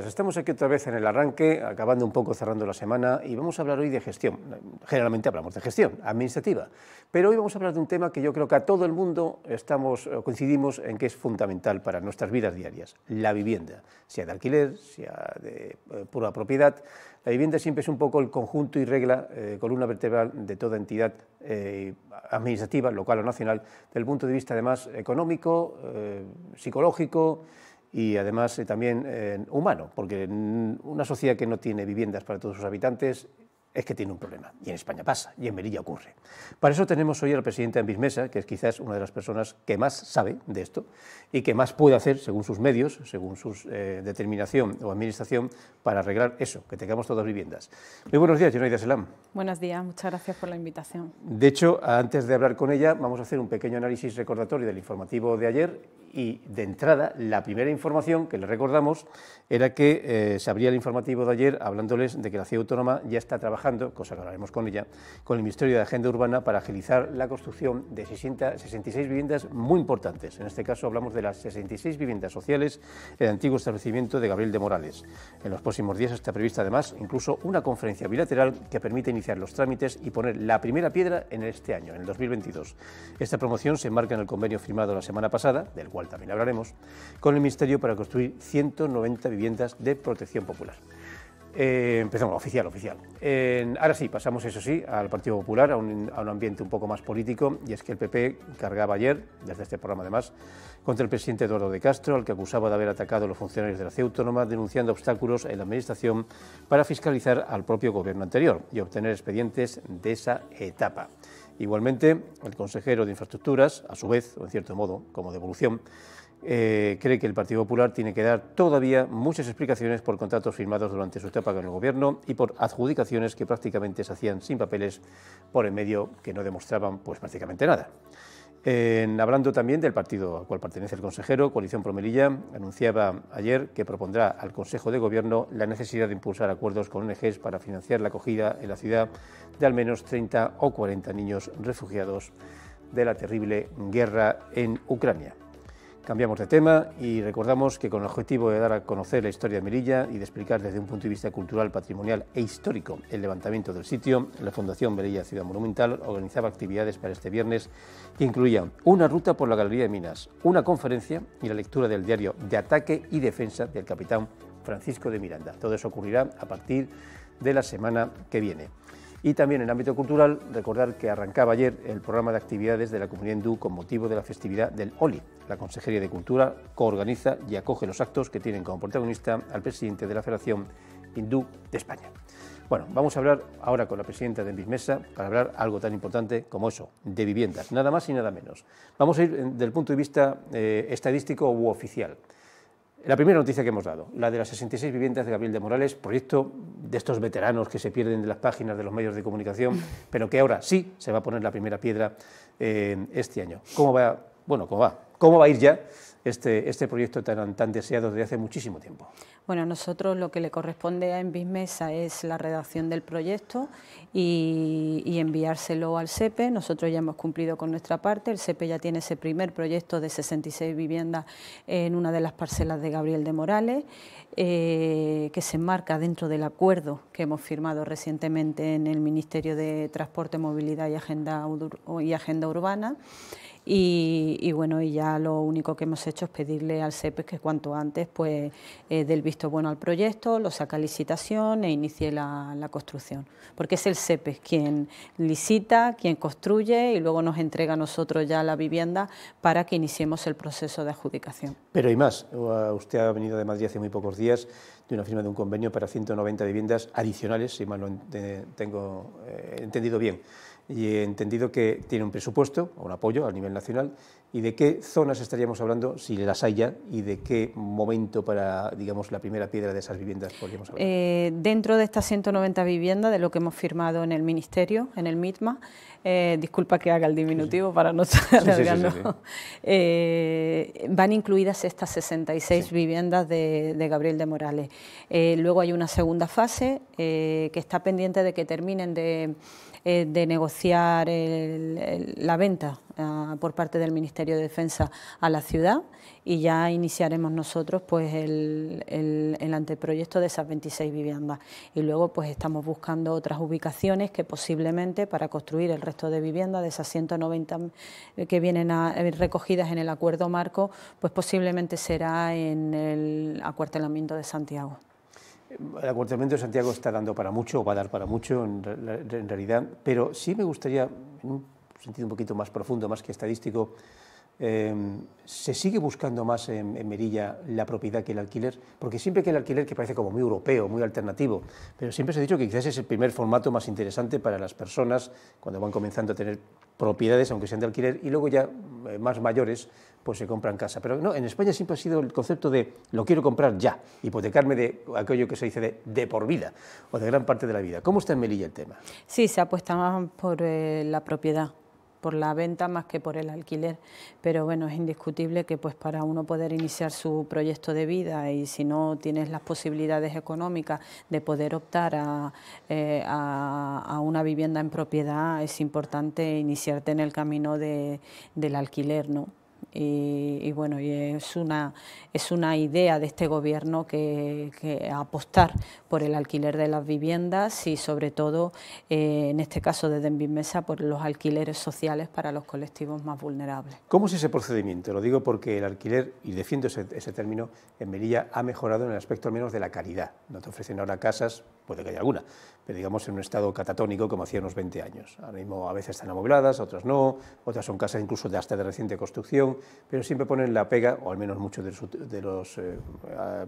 Estamos aquí otra vez en el arranque, acabando un poco, cerrando la semana, y vamos a hablar hoy de gestión. Generalmente hablamos de gestión administrativa, pero hoy vamos a hablar de un tema que yo creo que a todo el mundo estamos, eh, coincidimos en que es fundamental para nuestras vidas diarias, la vivienda, sea de alquiler, sea de eh, pura propiedad. La vivienda siempre es un poco el conjunto y regla, eh, columna vertebral de toda entidad administrativa, local o nacional, del punto de vista además económico, eh, psicológico, y además eh, también eh, humano, porque una sociedad que no tiene viviendas para todos sus habitantes es que tiene un problema, y en España pasa, y en Melilla ocurre. Para eso tenemos hoy al presidente presidenta que es quizás una de las personas que más sabe de esto y que más puede hacer, según sus medios, según su eh, determinación o administración, para arreglar eso, que tengamos todas viviendas. Muy buenos días, Yonaida Selam. Buenos días, muchas gracias por la invitación. De hecho, antes de hablar con ella, vamos a hacer un pequeño análisis recordatorio del informativo de ayer y de entrada la primera información que le recordamos era que eh, se abría el informativo de ayer hablándoles de que la ciudad autónoma ya está trabajando, cosa que hablaremos con ella, con el Ministerio de Agenda Urbana para agilizar la construcción de 66 viviendas muy importantes. En este caso hablamos de las 66 viviendas sociales del antiguo establecimiento de Gabriel de Morales. En los próximos días está prevista además incluso una conferencia bilateral que permite iniciar los trámites y poner la primera piedra en este año, en el 2022. Esta promoción se enmarca en el convenio firmado la semana pasada, del cual también hablaremos, con el Ministerio para construir 190 viviendas de protección popular. empezamos, eh, oficial, oficial. ahora sí, pasamos, eso sí, al Partido Popular, a un, a un, ambiente un poco más político, y es que el PP cargaba ayer, desde este programa además, contra el presidente Eduardo de Castro, al que acusaba de haber atacado a los funcionarios de la CEU Autónoma, denunciando obstáculos en la Administración para fiscalizar al propio gobierno anterior y obtener expedientes de esa etapa. Igualmente, el consejero de Infraestructuras, a su vez, o en cierto modo, como devolución, eh, cree que el Partido Popular tiene que dar todavía muchas explicaciones por contratos firmados durante su etapa con el Gobierno y por adjudicaciones que prácticamente se hacían sin papeles por el medio que no demostraban pues, prácticamente nada hablando también del partido al cual pertenece el consejero, Coalición Promelilla anunciaba ayer que propondrá al Consejo de Gobierno la necesidad de impulsar acuerdos con ONGs para financiar la acogida en la ciudad de al menos 30 o 40 niños refugiados de la terrible guerra en Ucrania. Cambiamos de tema y recordamos que con el objetivo de dar a conocer la historia de Melilla y de explicar desde un punto de vista cultural, patrimonial e histórico el levantamiento del sitio, la Fundación Melilla Ciudad Monumental organizaba actividades para este viernes que incluían una ruta por la Galería de Minas, una conferencia y la lectura del diario de ataque y defensa del capitán Francisco de Miranda. Todo eso ocurrirá a partir de la semana que viene. Y también en el ámbito cultural, recordar que arrancaba ayer el programa de actividades de la comunidad hindú con motivo de la festividad del Oli. La Consejería de Cultura coorganiza y acoge los actos que tienen como protagonista al presidente de la Federación Hindú de España. Bueno, vamos a hablar ahora con la presidenta de Mesa para hablar algo tan importante como eso, de viviendas, nada más y nada menos. Vamos a ir eh, del punto de vista eh, estadístico u oficial. La primera noticia que hemos dado, la de las 66 viviendas de Gabriel de Morales, proyecto de estos veteranos que se pierden de las páginas de los medios de comunicación, pero que ahora sí se va a poner la primera piedra eh, este año. ¿Cómo va? Bueno, ¿cómo va? ¿Cómo va a ir ya? Este, este, proyecto tan, deseado desde hace muchísimo tiempo? Bueno, a nosotros lo que le corresponde a Envismesa es la redacción del proyecto y, enviárselo al SEPE. Nosotros ya hemos cumplido con nuestra parte. El SEPE ya tiene ese primer proyecto de 66 viviendas en una de las parcelas de Gabriel de Morales, eh, que se enmarca dentro del acuerdo que hemos firmado recientemente en el Ministerio de Transporte, Movilidad y Agenda, y Agenda Urbana. Y, bueno, y ya lo único que hemos hecho es pedirle al CEPES que cuanto antes pues eh, del visto bueno al proyecto, lo saca a licitación e inicie la, construcción. Porque es el CEPES quien licita, quien construye y luego nos entrega a nosotros ya la vivienda para que iniciemos el proceso de adjudicación. Pero hay más, ah, usted ha venido de Madrid hace muy pocos días de una firma de un convenio para 190 viviendas adicionales, si mal lo tengo eh, entendido bien y he entendido que tiene un presupuesto o un apoyo a nivel nacional y de qué zonas estaríamos hablando, si las haya y de qué momento para, digamos, la primera piedra de esas viviendas podríamos hablar. Eh, dentro de estas 190 viviendas, de lo que hemos firmado en el Ministerio, en el MITMA, eh, disculpa que haga el diminutivo para no estar sí, eh, van incluidas estas 66 viviendas de, de, Gabriel de Morales. Eh, luego hay una segunda fase que está pendiente de que terminen de eh, de negociar la venta ah, por parte del Ministerio de Defensa a la ciudad y ya iniciaremos nosotros pues el, el, anteproyecto de esas 26 viviendas y luego pues estamos buscando otras ubicaciones que posiblemente para construir el resto de viviendas de esas 190 eh, que vienen eh, recogidas en el acuerdo marco pues posiblemente será en el acuartelamiento de Santiago. El acuartelamiento de Santiago está dando para mucho, o va a dar para mucho en, en realidad, pero sí me gustaría, en un sentido un poquito más profundo, más que estadístico, Em, ¿Se sigue buscando más en, Melilla la propiedad que el alquiler? Porque siempre que el alquiler, que parece como muy europeo, muy alternativo, pero siempre se ha dicho que quizás es el primer formato más interesante para las personas cuando van comenzando a tener propiedades, aunque sean de alquiler, y luego ya eh, más mayores, pues se compran casa. Pero en España siempre ha sido el concepto de lo quiero comprar ya, hipotecarme de aquello que se dice de, por vida o de gran parte de la vida. ¿Cómo está en Melilla el tema? Sí, se apuesta más por eh, la propiedad por la venta más que por el alquiler. Pero bueno, es indiscutible que pues para uno poder iniciar su proyecto de vida y si no tienes las posibilidades económicas de poder optar a, eh, una vivienda en propiedad, es importante iniciarte en el camino de, del alquiler, ¿no? y, bueno, y es una, es una idea de este gobierno que, apostar por el alquiler de las viviendas y sobre todo, eh, en este caso desde Mesa por los alquileres sociales para los colectivos más vulnerables. ¿Cómo es ese procedimiento? Lo digo porque el alquiler, y defiendo ese, término, en Melilla ha mejorado en el aspecto al menos de la calidad. No te ofrecen ahora casas, puede que haya alguna, pero digamos en un estado catatónico como hacía unos 20 años. Ahora mismo a veces están amuebladas, otras no, otras son casas incluso de hasta de reciente construcción, pero siempre ponen la pega, o al menos muchos de las eh,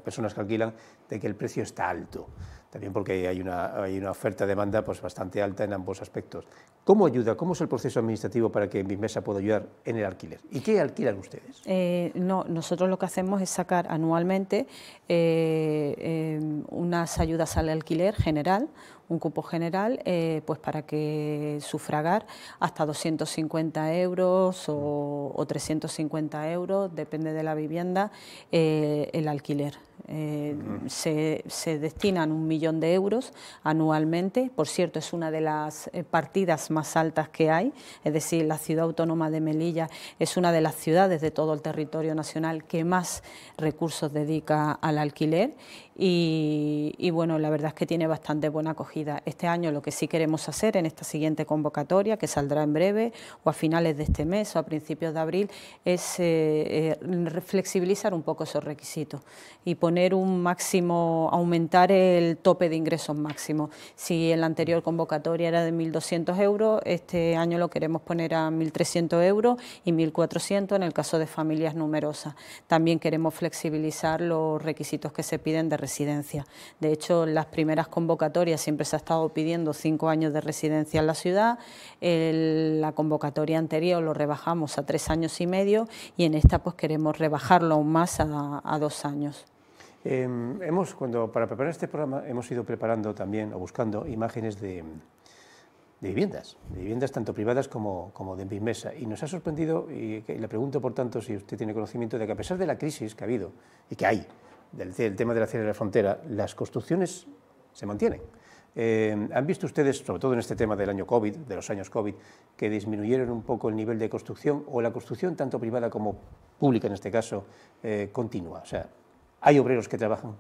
personas que alquilan, de que el precio está alto también porque hay una, hay una oferta-demanda pues, bastante alta en ambos aspectos. ¿Cómo ayuda? ¿Cómo es el proceso administrativo para que mi mesa pueda ayudar en el alquiler? ¿Y qué alquilan ustedes? Eh, no, nosotros lo que hacemos es sacar anualmente eh, em, unas ayudas al alquiler general, un cupo general, eh, pues para que sufragar hasta 250 euros o 350 euros, depende de la vivienda, el alquiler. Eh, se, se, destinan un millón de euros anualmente. Por cierto, es una de las eh, partidas más altas que hay. Es decir, la ciudad autónoma de Melilla es una de las ciudades de todo el territorio nacional que más recursos dedica al alquiler y, bueno, la verdad es que tiene bastante buena acogida. Este año lo que sí queremos hacer en esta siguiente convocatoria, que saldrá en breve o a finales de este mes o a principios de abril, es eh, eh, flexibilizar un poco esos requisitos y poner un máximo, aumentar el tope de ingresos máximo. Si en la anterior convocatoria era de 1.200 euros, este año lo queremos poner a 1.300 euros y 1.400 en el caso de familias numerosas. También queremos flexibilizar los requisitos que se piden de residencia. De hecho, en las primeras convocatorias siempre se ha estado pidiendo cinco años de residencia en la ciudad. la convocatoria anterior lo rebajamos a tres años y medio y en esta pues queremos rebajarlo aún más a, dos años. Em, hemos, cuando, para preparar este programa hemos ido preparando también o buscando imágenes de, viviendas, de viviendas tanto privadas como, como de mesa. Y nos ha sorprendido, y le pregunto por tanto si usted tiene conocimiento de que a pesar de la crisis que ha habido y que hay, del, tema de la cierre de la frontera, las construcciones se mantienen. Eh, ¿Han visto ustedes, sobre todo en este tema del año COVID, de los años COVID, que disminuyeron un poco el nivel de construcción o la construcción tanto privada como pública en este caso eh, continua? O sea, ¿hay obreros que trabajan?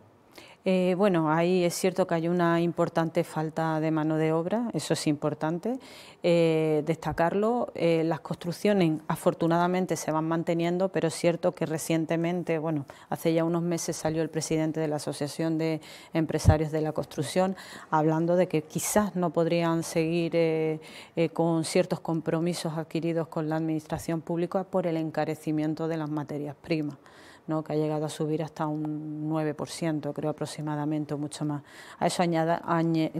Eh, bueno, ahí es cierto que hay una importante falta de mano de obra, eso es importante eh, destacarlo. Eh, las construcciones afortunadamente se van manteniendo, pero es cierto que recientemente, bueno, hace ya unos meses salió el presidente de la Asociación de Empresarios de la Construcción hablando de que quizás no podrían seguir con ciertos compromisos adquiridos con la Administración Pública por el encarecimiento de las materias primas. ¿no? que ha llegado a subir hasta un 9%, creo aproximadamente, o mucho más. A eso añada,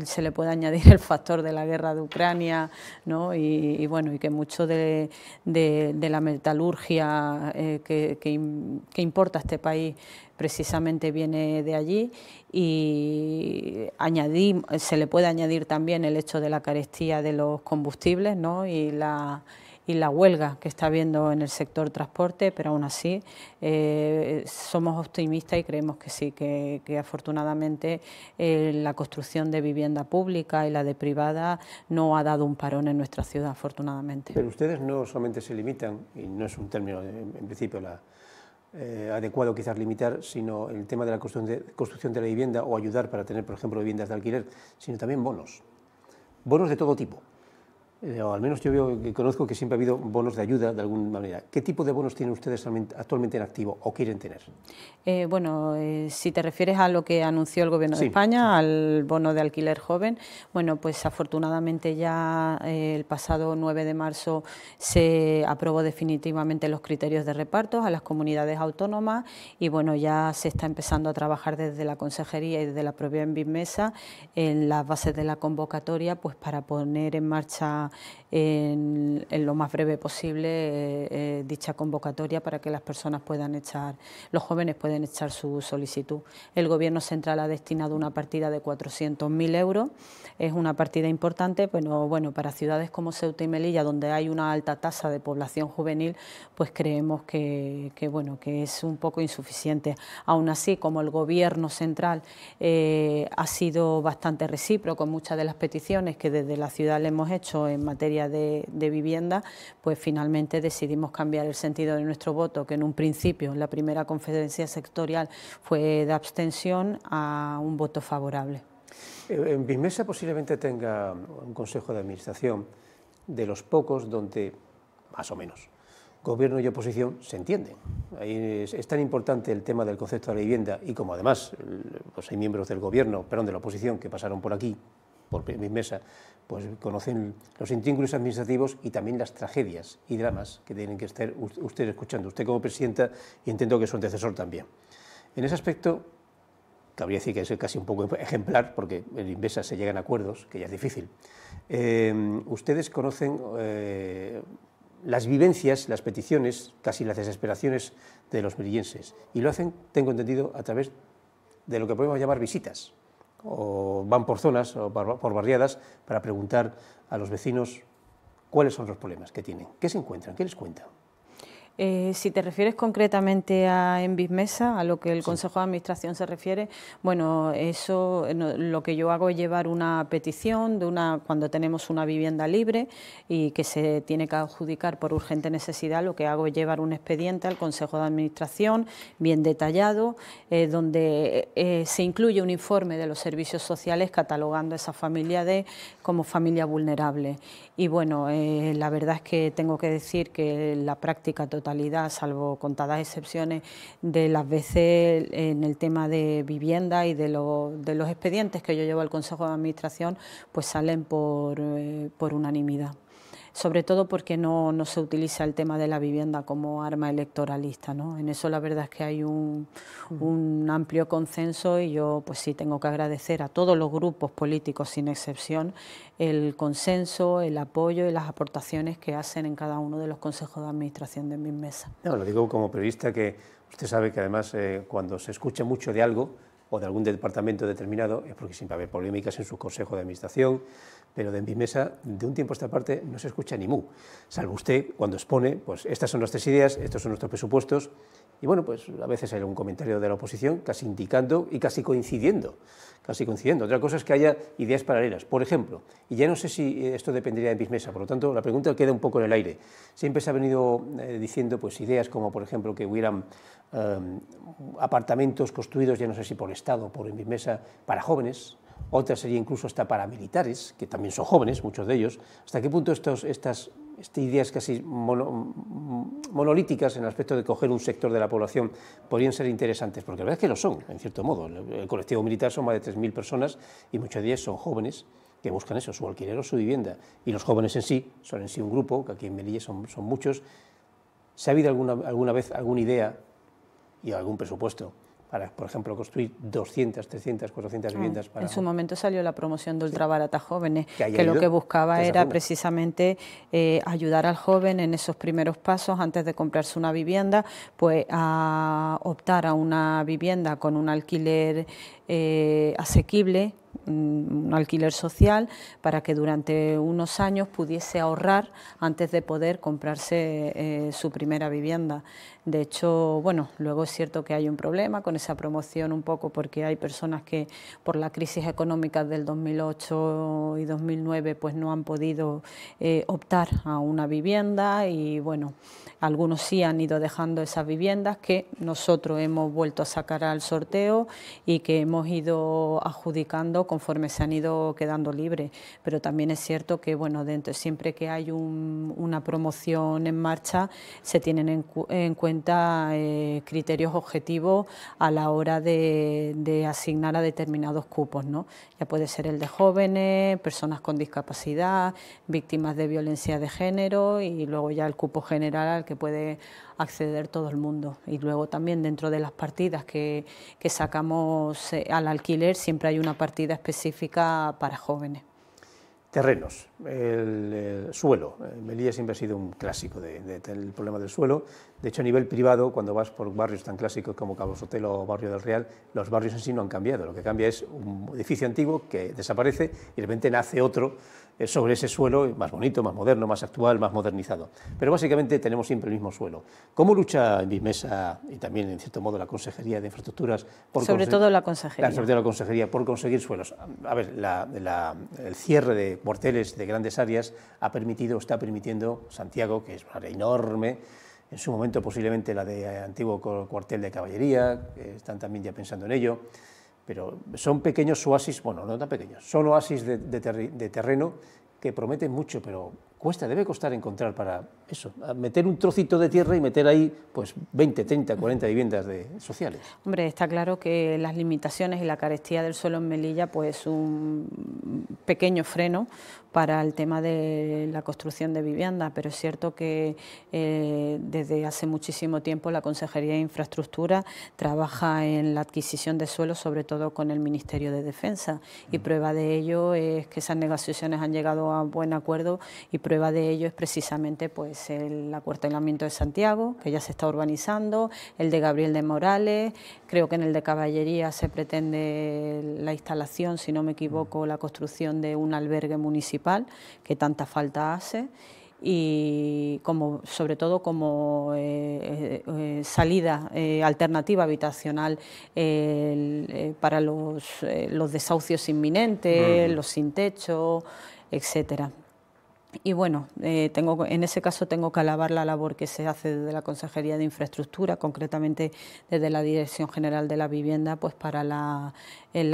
se le puede añadir el factor de la guerra de Ucrania ¿no? y, bueno, y que mucho de, la metalurgia eh, que, que, importa este país precisamente viene de allí y añadimos, se le puede añadir también el hecho de la carestía de los combustibles ¿no? y la y la huelga que está habiendo en el sector transporte, pero aún así eh, somos optimistas y creemos que sí, que, afortunadamente eh, la construcción de vivienda pública y la de privada no ha dado un parón en nuestra ciudad, afortunadamente. Pero ustedes no solamente se limitan, y no es un término eh, en, principio la, adecuado quizás limitar, sino el tema de la construcción de la vivienda o ayudar para tener, por ejemplo, viviendas de alquiler, sino también bonos. Bonos de todo tipo. Eh, o al menos yo veo que conozco que siempre ha habido bonos de ayuda de alguna manera. ¿Qué tipo de bonos tienen ustedes actualmente en activo o quieren tener? Eh, bueno, eh, si te refieres a lo que anunció el Gobierno de España, al bono de alquiler joven, bueno, pues afortunadamente ya el pasado 9 de marzo se aprobó definitivamente los criterios de reparto a las comunidades autónomas y bueno, ya se está empezando a trabajar desde la Consejería y desde la propia Envimesa en las bases de la convocatoria pues para poner en marcha Merci. en, lo más breve posible eh, eh, dicha convocatoria para que las personas puedan echar, los jóvenes puedan echar su solicitud. El Gobierno central ha destinado una partida de 400.000 euros, es una partida importante, pero bueno, para ciudades como Ceuta y Melilla, donde hay una alta tasa de población juvenil, pues creemos que, bueno, que es un poco insuficiente. Aún así, como el Gobierno central eh, ha sido bastante recíproco en muchas de las peticiones que desde la ciudad le hemos hecho en materia de, vivienda, pues finalmente decidimos cambiar el sentido de nuestro voto, que en un principio, en la primera conferencia sectorial, fue de abstención a un voto favorable. Eh, en Bismesa posiblemente tenga un consejo de administración de los pocos donde, más o menos, gobierno y oposición se entienden. Ahí es, tan importante el tema del concepto de la vivienda y como además pues hay miembros del gobierno, perdón, de la oposición que pasaron por aquí, por mi pues conocen los intrínculos administrativos y también las tragedias y dramas que tienen que estar ustedes escuchando, usted como presidenta y entiendo que su antecesor también. En ese aspecto, cabría decir que es casi un poco ejemplar, porque en Invesa se llegan acuerdos, que ya es difícil. Em, ustedes conocen eh, las vivencias, las peticiones, casi las desesperaciones de los merillenses y lo hacen, tengo entendido, a través de lo que podemos llamar visitas o van por zonas o por barriadas para preguntar a los vecinos cuáles son los problemas que tienen, qué se encuentran, qué les cuentan. Eh, si te refieres concretamente a Envismesa, a lo que el Consejo de Administración se refiere, bueno, eso eh, lo que yo hago es llevar una petición de una cuando tenemos una vivienda libre y que se tiene que adjudicar por urgente necesidad, lo que hago es llevar un expediente al Consejo de Administración bien detallado, eh, donde se incluye un informe de los servicios sociales catalogando a esa familia de como familia vulnerable. Y bueno, la verdad es que tengo que decir que la práctica total salvo contadas excepciones, de las veces en el tema de vivienda y de, los expedientes que yo llevo al Consejo de Administración, pues salen por eh, unanimidad sobre todo porque no, se utiliza el tema de la vivienda como arma electoralista. ¿no? En eso la verdad es que hay mm. un, amplio consenso y yo pues sí tengo que agradecer a todos los grupos políticos sin excepción el consenso, el apoyo y las aportaciones que hacen en cada uno de los consejos de administración de mi mesa lo digo como periodista que usted sabe que además eh, cuando se escucha mucho de algo, o de algún departamento determinado, es porque siempre hay polémicas en su consejo de administración, pero de mi mesa de un tiempo a esta parte no se escucha ni mu, salvo usted cuando expone, pues estas son nuestras ideas, estos son nuestros presupuestos, y bueno, pues a veces hay un comentario de la oposición casi indicando y casi coincidiendo, casi coincidiendo. Otra cosa es que haya ideas paralelas. Por ejemplo, y ya no sé si eh, esto dependería de mi por lo tanto la pregunta queda un poco en el aire. Siempre se ha venido eh, diciendo pues ideas como por ejemplo que hubieran eh, apartamentos construidos, ya no sé si por Estado o por mi para jóvenes, otra sería incluso hasta paramilitares, que también son jóvenes, muchos de ellos. ¿Hasta qué punto estas, ideas casi mm, monolíticas en el aspecto de coger un sector de la población podrían ser interesantes? Porque la verdad es que lo son, en cierto modo. El colectivo militar son más de 3.000 personas y muchos de ellos son jóvenes que buscan eso, su alquiler o su vivienda. Y los jóvenes en sí son en sí un grupo, que aquí en Melilla son, muchos. ¿Se ha habido alguna vez alguna idea y algún presupuesto para, por ejemplo, construir 200, 300, 400 viviendas. Para... En su momento salió la promoción de Ultrabarata Jóvenes, que, lo que buscaba era precisamente eh, ayudar al joven en esos primeros pasos, antes de comprarse una vivienda, pues a optar a una vivienda con un alquiler eh, asequible, mm, un alquiler social para que durante unos años pudiese ahorrar antes de poder comprarse eh, su primera vivienda. De hecho, bueno, luego es cierto que hay un problema con esa promoción un poco porque hay personas que por la crisis económica del 2008 y 2009 pues no han podido eh, optar a una vivienda y bueno, algunos sí han ido dejando esas viviendas que nosotros hemos vuelto a sacar al sorteo y que hemos ido adjudicando conforme se han ido quedando libres. Pero también es cierto que bueno, dentro siempre que hay una promoción en marcha se tienen en cuenta eh, criterios objetivos a la hora de, asignar a determinados cupos, ¿no? Ya puede ser el de jóvenes, personas con discapacidad, víctimas de violencia de género y luego ya el cupo general al que puede acceder todo el mundo. Y luego también dentro de las partidas que sacamos eh, al alquiler siempre hay una partida específica para jóvenes. Terrenos, el, suelo. Melilla siempre ha sido un clásico del de, problema del suelo. De hecho, a nivel privado, cuando vas por barrios tan clásicos como Cabo Sotelo o Barrio del Real, los barrios en sí no han cambiado. Lo que cambia es un edificio antiguo que desaparece y de repente nace otro sobre ese suelo más bonito, más moderno, más actual, más modernizado. Pero básicamente tenemos siempre el mismo suelo. ¿Cómo lucha en mesa y también, en cierto modo, la Consejería de Infraestructuras? Por sobre todo la Consejería. sobre todo la Consejería, por conseguir suelos. A ver, el cierre de cuarteles de grandes áreas ha permitido, está permitiendo Santiago, que es una área enorme, en su momento posiblemente la de antiguo cuartel de caballería, que están también ya pensando en ello pero son pequeños oasis, bueno, no tan pequeños, son oasis de, terreno que prometen mucho, pero cuesta, debe costar encontrar para eso, meter un trocito de tierra y meter ahí pues 20, 30, 40 viviendas de, sociales. Hombre, está claro que las limitaciones y la carestía del suelo en Melilla pues un pequeño freno para el tema de la construcción de vivienda, pero es cierto que eh, desde hace muchísimo tiempo la Consejería de Infraestructura trabaja en la adquisición de suelo, sobre todo con el Ministerio de Defensa, y mm. prueba de ello es que esas negociaciones han llegado a buen acuerdo y prueba de ello es precisamente pues el acuartelamiento de Santiago, que ya se está urbanizando, el de Gabriel de Morales, creo que en el de Caballería se pretende la instalación, si no me equivoco, mm. la construcción de un albergue municipal que tanta falta hace, y sobre todo como eh, eh, eh, salida alternativa habitacional para los, desahucios inminentes, los sin techo, etc., y bueno, eh, tengo, en ese caso tengo que alabar la labor que se hace desde la Consejería de Infraestructura, concretamente desde la Dirección General de la Vivienda, pues para las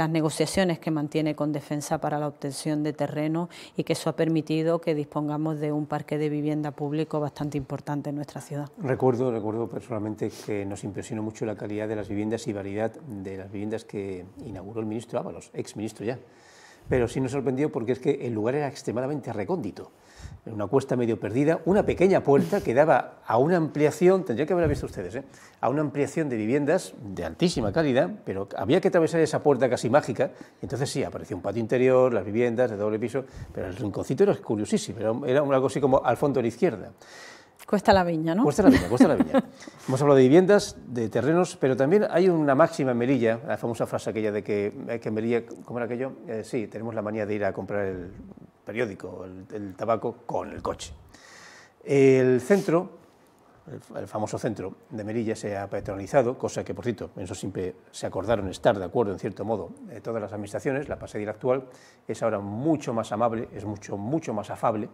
negociaciones que mantiene con Defensa para la obtención de terreno y que eso ha permitido que dispongamos de un parque de vivienda público bastante importante en nuestra ciudad. Recuerdo, recuerdo personalmente que nos impresionó mucho la calidad de las viviendas y variedad de las viviendas que inauguró el ministro Ábalos, ex ministro ya. Pero sí nos sorprendió porque es que el lugar era extremadamente recóndito en una cuesta medio perdida, una pequeña puerta que daba a una ampliación, tendría que haberla visto ustedes, ¿eh? a una ampliación de viviendas de altísima calidad, pero había que atravesar esa puerta casi mágica, entonces sí, apareció un patio interior, las viviendas de doble piso, pero el rinconcito era curiosísimo, era, algo así como al fondo de la izquierda. Cuesta la viña, ¿no? Cuesta la viña, cuesta la viña. Hemos hablado de viviendas, de terrenos, pero también hay una máxima en Melilla, la famosa frase aquella de que, eh, que en ¿cómo era aquello? Eh, sí, tenemos la manía de ir a comprar el periódico, el, tabaco, con el coche. El centro, el, famoso centro de Merilla, se ha patronizado, cosa que, por cierto, en eso siempre se acordaron estar de acuerdo, en cierto modo, eh, todas las administraciones. La pasadilla actual es ahora mucho más amable, es mucho, mucho más afable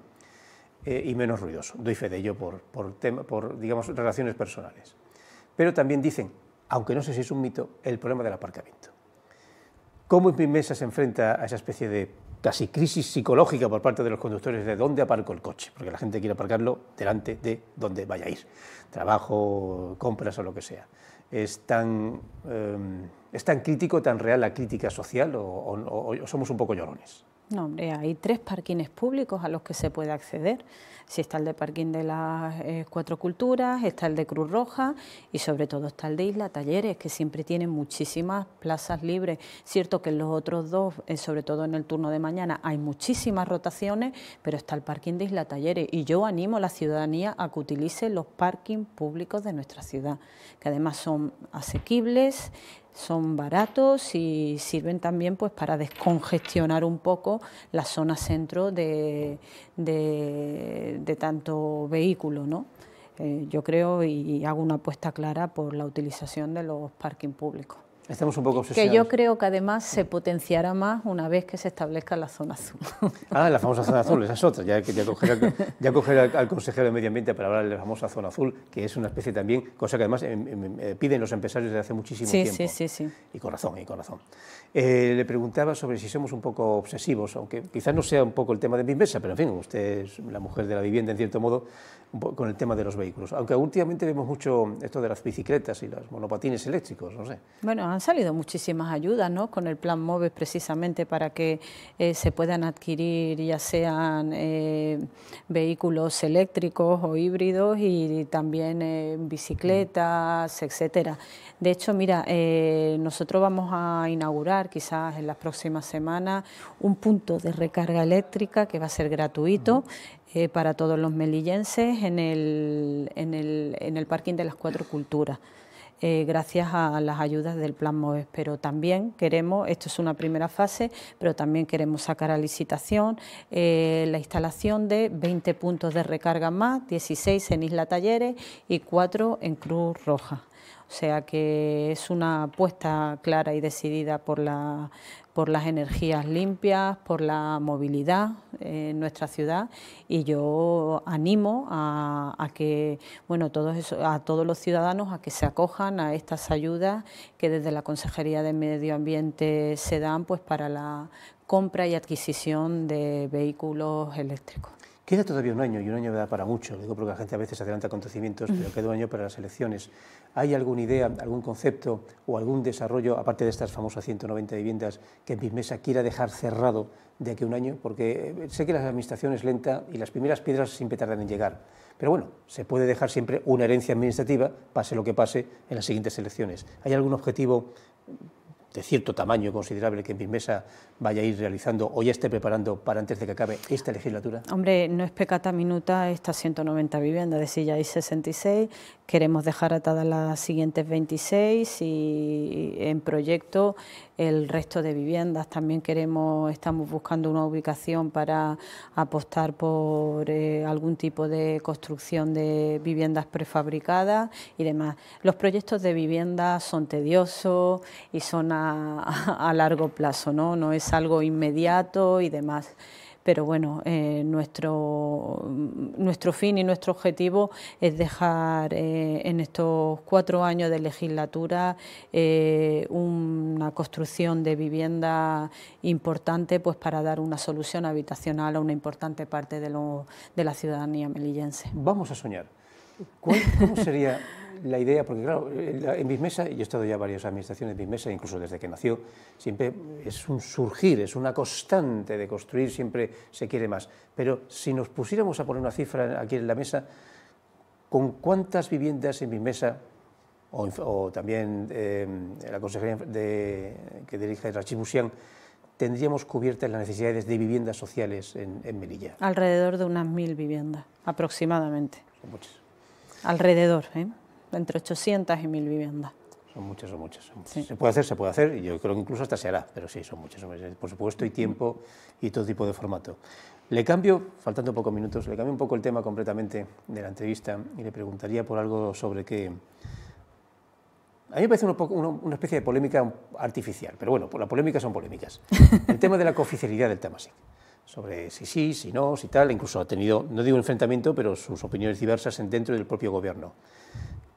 eh, y menos ruidoso. Doy fe de ello por, por, tema, por, digamos, relaciones personales. Pero también dicen, aunque no sé si es un mito, el problema del aparcamiento. ¿Cómo Mesa se enfrenta a esa especie de casi crisis psicológica por parte de los conductores de dónde aparco el coche, porque la gente quiere aparcarlo delante de donde vaya a ir, trabajo, compras o lo que sea. Es tan em, ¿Es tan crítico, tan real la crítica social o, somos un poco llorones? No, hombre, hay tres parquines públicos a los que se puede acceder. Si está el de parking de las eh, Cuatro Culturas, está el de Cruz Roja y sobre todo está el de Isla Talleres, que siempre tiene muchísimas plazas libres. Cierto que en los otros dos, eh, sobre todo en el turno de mañana, hay muchísimas rotaciones, pero está el parking de Isla Talleres y yo animo a la ciudadanía a que utilice los parkings públicos de nuestra ciudad, que además son asequibles, son baratos y sirven también pues para descongestionar un poco la zona centro de, tanto vehículo. ¿no? Eh, yo creo y hago una apuesta clara por la utilización de los parking públicos. Estamos un poco obsesionados. Que yo creo que además se potenciará más una vez que se establezca la zona azul. Ah, la famosa zona azul, esa es otra. Ya, ya al, consejero de Medio Ambiente para hablar de la famosa zona azul, que es una especie también, cosa que además em, em, em, piden los empresarios desde hace muchísimo tiempo. Sí, sí, sí. Y con razón, y con razón. Eh, le preguntaba sobre si somos un poco obsesivos, aunque quizás no sea un poco el tema de mi mesa, pero en fin, usted es la mujer de la vivienda en cierto modo con el tema de los vehículos. Aunque últimamente vemos mucho esto de las bicicletas y los monopatines eléctricos, no sé. Bueno, han salido muchísimas ayudas, ¿no? Con el plan MOVES precisamente para que eh, se puedan adquirir ya sean eh, vehículos eléctricos o híbridos y también eh, bicicletas, etcétera. De hecho, mira, nosotros vamos a inaugurar quizás en las próximas semanas un punto de recarga eléctrica que va a ser gratuito. Eh, para todos los melillenses en el, en, el, en el parking de las cuatro culturas. Eh, gracias a las ayudas del Plan Moves. Pero también queremos, esto es una primera fase, pero también queremos sacar a licitación eh, la instalación de 20 puntos de recarga más, 16 en Isla Talleres y 4 en Cruz Roja. O sea que es una apuesta clara y decidida por, las energías limpias, por la movilidad en nuestra ciudad y yo animo a, que bueno todos a todos los ciudadanos a que se acojan a estas ayudas que desde la Consejería de Medio Ambiente se dan pues para la compra y adquisición de vehículos eléctricos. Queda todavía un año, y un año me da para mucho. digo porque la gente a veces adelanta acontecimientos, pero mm. queda un año para las elecciones. ¿Hay alguna idea, algún concepto o algún desarrollo, aparte de estas famosas 190 viviendas, que Mesa quiera dejar cerrado de aquí a un año? Porque eh, sé que la administración es lenta y las primeras piedras siempre tardan en llegar. Pero bueno, se puede dejar siempre una herencia administrativa, pase lo que pase, en las siguientes elecciones. ¿Hay algún objetivo de cierto tamaño considerable que mi Mesa vaya a ir realizando o ya esté preparando para antes de que acabe esta legislatura? Hombre, no es pecata minuta estas 190 viviendas, De decir, ya hay 66, queremos dejar atadas las siguientes 26 y en proyecto el resto de viviendas. También queremos, estamos buscando una ubicación para apostar por eh, algún tipo de construcción de viviendas prefabricadas y demás. Los proyectos de vivienda son tediosos y son a, a largo plazo, ¿no? no es algo inmediato y demás pero bueno, eh, nuestro, nuestro fin y nuestro objetivo es dejar eh, en estos cuatro años de legislatura eh, una construcción de vivienda importante pues para dar una solución habitacional a una importante parte de, lo, de la ciudadanía melillense. Vamos a soñar. ¿Cómo sería la idea, porque claro, en mis mesas, yo he estado ya varias administraciones, en mis mesas, incluso desde que nació, siempre es un surgir, es una constante de construir, siempre se quiere más. Pero si nos pusiéramos a poner una cifra aquí en la mesa, ¿con cuántas viviendas en mi mesa, o, también eh, la consejería que dirige Rachid tendríamos cubiertas las necesidades de viviendas sociales en, en Melilla? Alrededor de unas mil viviendas, aproximadamente. Son muchas. Alrededor, ¿eh? entre 800 y 1000 viviendas. Son muchas, son muchas. Se puede hacer, se puede hacer, y yo creo que incluso hasta se hará, pero sí, son muchas, Por supuesto, y tiempo y todo tipo de formato. Le cambio, faltando pocos minutos, le cambio un poco el tema completamente de la entrevista y le preguntaría por algo sobre que. A mí me parece una, especie de polémica artificial, pero bueno, pues las polémicas son polémicas. El tema de la cooficialidad del Tamasic, sobre si sí, si no, si tal, incluso ha tenido, no digo enfrentamiento, pero sus opiniones diversas dentro del propio gobierno.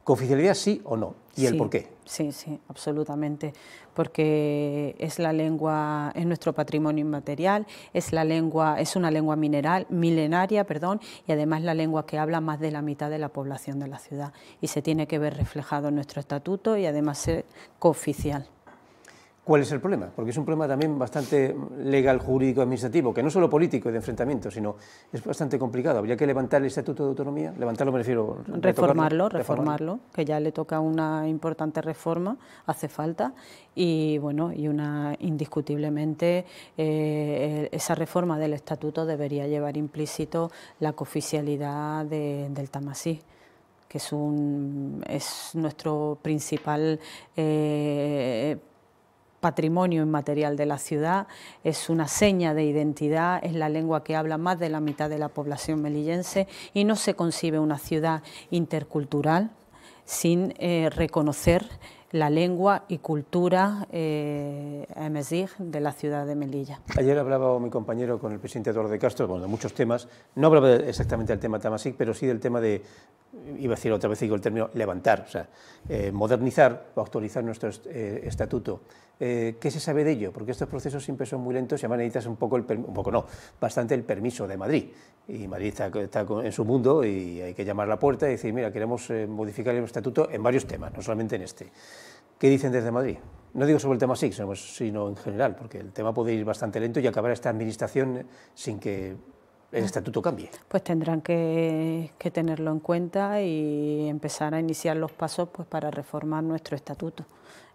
¿Cooficialidad sí o no? ¿Y el por qué? Sí, sí, absolutamente. Porque es la lengua, es nuestro patrimonio inmaterial, es la lengua, es una lengua mineral, milenaria, perdón, y además la lengua que habla más de la mitad de la población de la ciudad. Y se tiene que ver reflejado en nuestro estatuto y además ser cooficial. ¿Cuál es el problema? Porque es un problema también bastante legal, jurídico, administrativo, que no solo político y de enfrentamiento, sino es bastante complicado. Habría que levantar el Estatuto de Autonomía, levantarlo me Reformarlo, reformarlo, que ya le toca una importante reforma, hace falta, y bueno, y una indiscutiblemente eh, esa reforma del Estatuto debería llevar implícito la cooficialidad del Tamasí que es, un, es nuestro principal eh, patrimonio inmaterial de la ciudad, es una seña de identidad, es la lengua que habla más de la mitad de la población melillense y no se concibe una ciudad intercultural sin eh, reconocer la lengua y cultura eh, de la ciudad de Melilla. Ayer hablaba mi compañero con el presidente Eduardo de Castro, bueno, de muchos temas, no hablaba exactamente del tema Tamasic, pero sí del tema de iba a decir otra vez digo el término levantar, o eh, modernizar o actualizar nuestro eh, estatuto. Eh, ¿Qué se sabe de ello? Porque estos procesos siempre son muy lentos y además necesitas un poco, el un poco no, bastante el permiso de Madrid. Y Madrid está, está, en su mundo y hay que llamar a la puerta y decir, mira, queremos modificar el estatuto en varios temas, no solamente en este. ¿Qué dicen desde Madrid? No digo sobre el tema SIC, sino en general, porque el tema puede ir bastante lento y acabar esta administración sin que el estatuto cambie. Pues tendrán que, tenerlo en cuenta y empezar a iniciar los pasos pues, para reformar nuestro estatuto.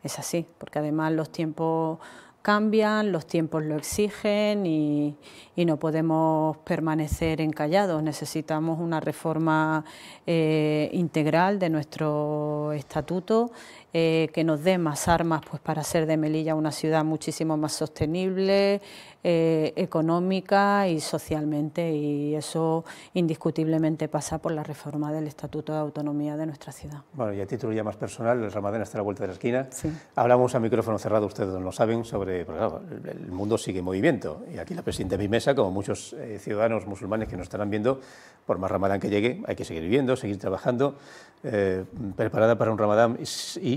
Es así, porque además los tiempos cambian, los tiempos lo exigen y, no podemos permanecer encallados. Necesitamos una reforma eh, integral de nuestro estatuto eh, que nos dé más armas pues, para hacer de Melilla una ciudad muchísimo más sostenible, eh, económica y socialmente y eso indiscutiblemente pasa por la reforma del Estatuto de Autonomía de nuestra ciudad. Bueno, y a título ya más personal, el Ramadán está a la vuelta de la esquina. Hablamos a micrófono cerrado, ustedes lo saben, sobre, el mundo sigue en movimiento y aquí la presidenta de mi mesa, como muchos eh, ciudadanos musulmanes que nos estarán viendo, por más Ramadán que llegue, hay que seguir viviendo, seguir trabajando, eh, preparada para un Ramadán y,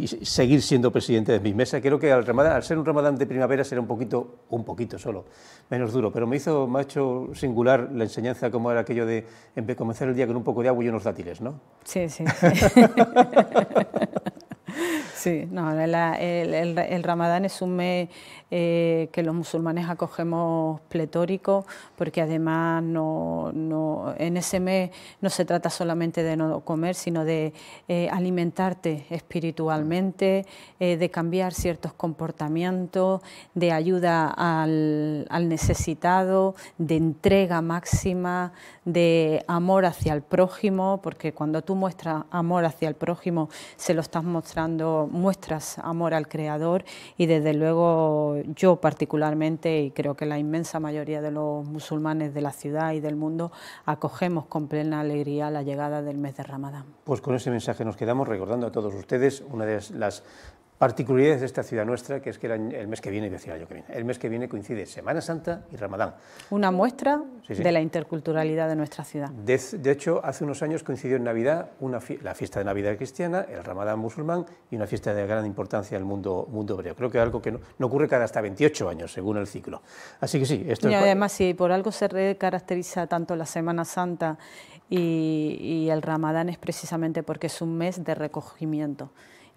seguir siendo presidente de mi mesa. Creo que al Ramadán, al ser un Ramadán de primavera será un poquito, un poquito solo, menos duro. Pero me hizo, hecho singular la enseñanza, como era aquello de comenzar el día con un poco de agua y unos dátiles, ¿no? sí. sí. Sí, no, el, el, ramadán es un mes eh, que los musulmanes acogemos pletórico, porque además no, no, en ese mes no se trata solamente de no comer, sino de eh, alimentarte espiritualmente, eh, de cambiar ciertos comportamientos, de ayuda al, al necesitado, de entrega máxima, de amor hacia el prójimo, porque cuando tú muestras amor hacia el prójimo, se lo estás mostrando muestras amor al creador y desde luego yo particularmente y creo que la inmensa mayoría de los musulmanes de la ciudad y del mundo acogemos con plena alegría la llegada del mes de Ramadán. Pues con ese mensaje nos quedamos recordando a todos ustedes una de las particularidades de esta ciudad nuestra, que es que el, el mes que viene, decía yo que viene, el mes que viene coincide Semana Santa y Ramadán. Una muestra de la interculturalidad de nuestra ciudad. De, hecho, hace unos años coincidió en Navidad una la fiesta de Navidad cristiana, el Ramadán musulmán y una fiesta de gran importancia del mundo, mundo hebreo. Creo que es algo que no, ocurre cada hasta 28 años, según el ciclo. Así que sí, esto y además, si por algo se caracteriza tanto la Semana Santa y, y el Ramadán es precisamente porque es un mes de recogimiento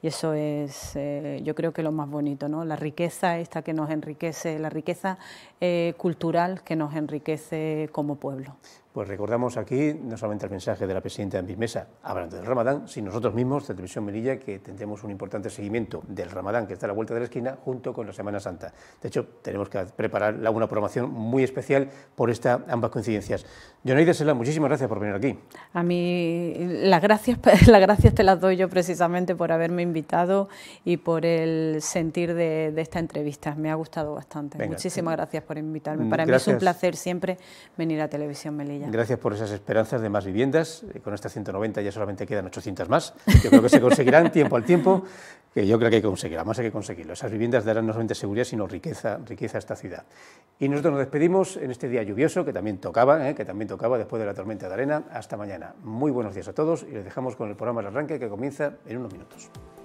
y eso es, eh, yo creo que lo más bonito, ¿no? La riqueza esta que nos enriquece, la riqueza eh, cultural que nos enriquece como pueblo pues recordamos aquí no solamente el mensaje de la presidenta de Mesa hablando del Ramadán, sino nosotros mismos de Televisión Melilla que tendremos un importante seguimiento del Ramadán que está a la vuelta de la esquina junto con la Semana Santa. De hecho, tenemos que preparar una programación muy especial por estas ambas coincidencias. Yonaida Sela, muchísimas gracias por venir aquí. A mí las gracias, las gracias te las doy yo precisamente por haberme invitado y por el sentir de, esta entrevista. Me ha gustado bastante. muchísimas eh, gracias por invitarme. Para mí es un placer siempre venir a Televisión Melilla. Gracias por esas esperanzas de más viviendas. Eh, con estas 190 ya solamente quedan 800 más. Yo creo que se conseguirán tiempo al tiempo, que yo creo que hay que conseguirlo, hay que conseguirlo. Esas viviendas darán no solamente seguridad, sino riqueza, riqueza a esta ciudad. Y nosotros nos despedimos en este día lluvioso, que también tocaba, eh, que también tocaba después de la tormenta de arena. Hasta mañana. Muy buenos días a todos y les dejamos con el programa de Arranque, que comienza en unos minutos.